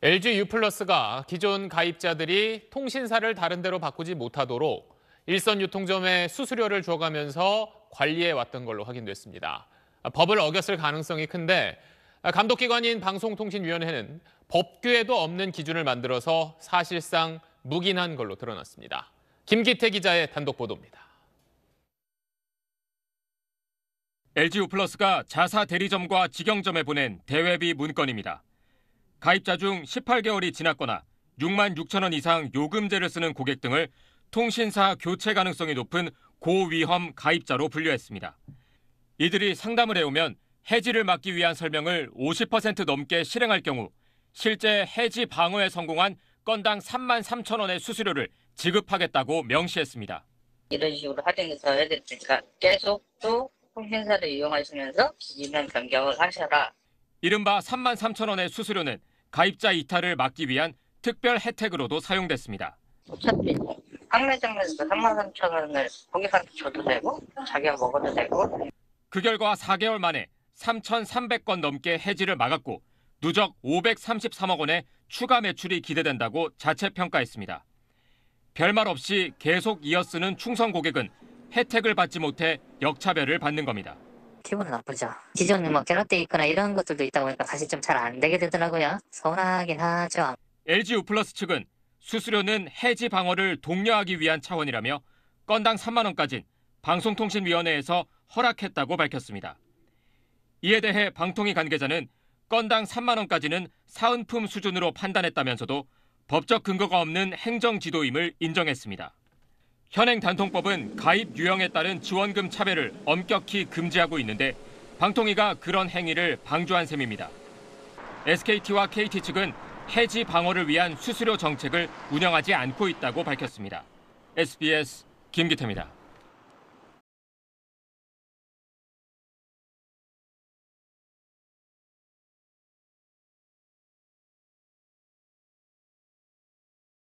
LG U+가 기존 가입자들이 통신사를 다른 데로 바꾸지 못하도록 일선 유통점에 수수료를 줘가면서 관리해 왔던 걸로 확인됐습니다. 아, 법을 어겼을 가능성이 큰데 아, 감독기관인 방송통신위원회는 법규에도 없는 기준을 만들어서 사실상 무기난 걸로 드러났습니다. 김기태 기자의 단독 보도입니다. LG U+가 자사 대리점과 직영점에 보낸 대외비 문건입니다. 가입자 중 18개월이 지났거나 6만 6천 원 이상 요금제를 쓰는 고객 등을 통신사 교체 가능성이 높은 고위험 가입자로 분류했습니다. 이들이 상담을 해오면 해지를 막기 위한 설명을 50% 넘게 실행할 경우 실제 해지 방어에 성공한 건당 3만 3천 원의 수수료를 지급하겠다고 명시했습니다. 이런 식으로 하정해서 해드리니까 계속 또 통신사를 이용하시면서 기준을 변경을 하셔라. 이른바 3만 3천 원의 수수료는 가입자 이탈을 막기 위한 특별 혜택으로도 사용됐습니다. 어차피 판매장에서 3만 3천 원을 고객한테 줘도 되고 자기가 먹어도 되고. 그 결과 4개월 만에 3,300건 넘게 해지를 막았고 누적 533억 원의 추가 매출이 기대된다고 자체 평가했습니다. 별말 없이 계속 이어 쓰는 충성 고객은 혜택을 받지 못해 역차별을 받는 겁니다. 기분은 나쁘죠. 지정뭐 결합돼 있거나 이런 것들도 있다 보니까 사실 좀잘 안 되게 되더라고요. 서운하긴 하죠. LG 우플러스 측은 수수료는 해지 방어를 독려하기 위한 차원이라며 건당 3만 원까지 방송통신위원회에서 허락했다고 밝혔습니다. 이에 대해 방통위 관계자는 건당 3만 원까지는 사은품 수준으로 판단했다면서도 법적 근거가 없는 행정 지도임을 인정했습니다. 현행 단통법은 가입 유형에 따른 지원금 차별을 엄격히 금지하고 있는데 방통위가 그런 행위를 방조한 셈입니다. SKT와 KT 측은 해지 방어를 위한 수수료 정책을 운영하지 않고 있다고 밝혔습니다. SBS 김기태입니다.